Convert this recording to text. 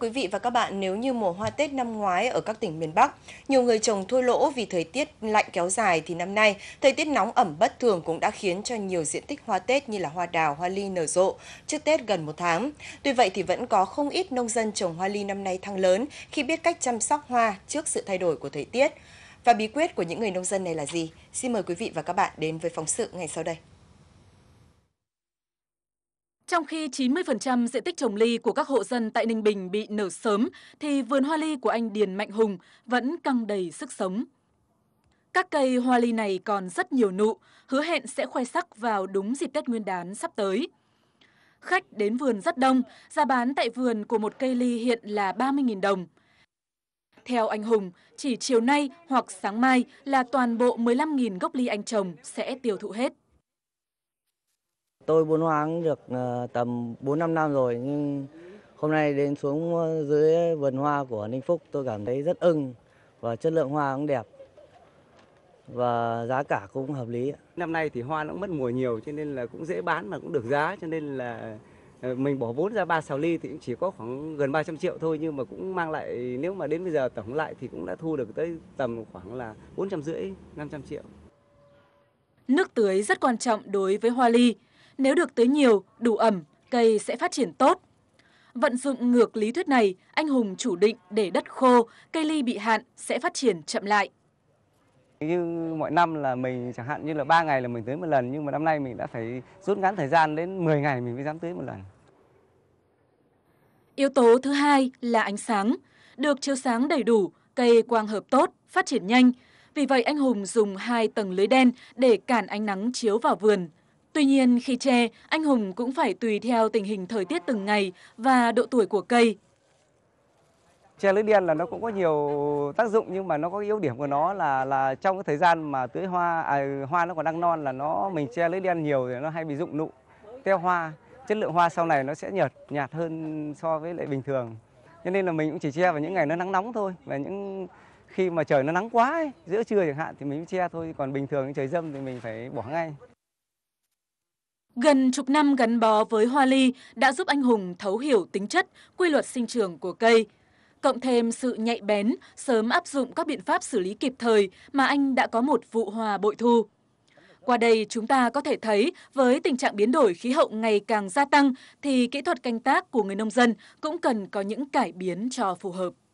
quý vị và các bạn, nếu như mùa hoa Tết năm ngoái ở các tỉnh miền Bắc, nhiều người trồng thua lỗ vì thời tiết lạnh kéo dài thì năm nay, thời tiết nóng ẩm bất thường cũng đã khiến cho nhiều diện tích hoa Tết như là hoa đào, hoa ly nở rộ trước Tết gần một tháng. Tuy vậy thì vẫn có không ít nông dân trồng hoa ly năm nay thăng lớn khi biết cách chăm sóc hoa trước sự thay đổi của thời tiết. Và bí quyết của những người nông dân này là gì? Xin mời quý vị và các bạn đến với phóng sự ngày sau đây. Trong khi 90% diện tích trồng ly của các hộ dân tại Ninh Bình bị nở sớm, thì vườn hoa ly của anh Điền Mạnh Hùng vẫn căng đầy sức sống. Các cây hoa ly này còn rất nhiều nụ, hứa hẹn sẽ khoe sắc vào đúng dịp Tết Nguyên đán sắp tới. Khách đến vườn rất đông, giá bán tại vườn của một cây ly hiện là 30.000 đồng. Theo anh Hùng, chỉ chiều nay hoặc sáng mai là toàn bộ 15.000 gốc ly anh trồng sẽ tiêu thụ hết. Tôi buôn hoa cũng được ờ, tầm 4-5 năm rồi nhưng hôm nay đến xuống ờ, dưới vườn hoa của Ninh Phúc tôi cảm thấy rất ưng và chất lượng hoa cũng đẹp và giá cả cũng hợp lý. Năm nay thì hoa nó cũng mất mùa nhiều cho nên là cũng dễ bán mà cũng được giá cho nên là ờ, mình bỏ vốn ra ba xào ly thì cũng chỉ có khoảng gần 300 triệu thôi nhưng mà cũng mang lại nếu mà đến bây giờ tổng lại thì cũng đã thu được tới tầm khoảng là 450 500 triệu. Nước tưới rất quan trọng đối với hoa ly. Nếu được tưới nhiều, đủ ẩm, cây sẽ phát triển tốt. Vận dụng ngược lý thuyết này, anh Hùng chủ định để đất khô, cây ly bị hạn sẽ phát triển chậm lại. Như mọi năm là mình chẳng hạn như là 3 ngày là mình tưới một lần nhưng mà năm nay mình đã phải rút ngắn thời gian đến 10 ngày mình mới dám tưới một lần. Yếu tố thứ hai là ánh sáng. Được chiếu sáng đầy đủ, cây quang hợp tốt, phát triển nhanh. Vì vậy anh Hùng dùng hai tầng lưới đen để cản ánh nắng chiếu vào vườn. Tuy nhiên khi che, anh Hùng cũng phải tùy theo tình hình thời tiết từng ngày và độ tuổi của cây. Che lưỡi đen là nó cũng có nhiều tác dụng nhưng mà nó có yếu điểm của nó là là trong cái thời gian mà tưới hoa à, hoa nó còn đang non là nó mình che lưỡi đen nhiều thì nó hay bị rụng nụ, teo hoa, chất lượng hoa sau này nó sẽ nhợt nhạt hơn so với lại bình thường. Cho nên là mình cũng chỉ che vào những ngày nó nắng nóng thôi và những khi mà trời nó nắng quá ấy, giữa trưa chẳng hạn thì mình che thôi còn bình thường trời dâm thì mình phải bỏ ngay Gần chục năm gắn bó với hoa ly đã giúp anh Hùng thấu hiểu tính chất, quy luật sinh trưởng của cây. Cộng thêm sự nhạy bén, sớm áp dụng các biện pháp xử lý kịp thời mà anh đã có một vụ hòa bội thu. Qua đây chúng ta có thể thấy với tình trạng biến đổi khí hậu ngày càng gia tăng thì kỹ thuật canh tác của người nông dân cũng cần có những cải biến cho phù hợp.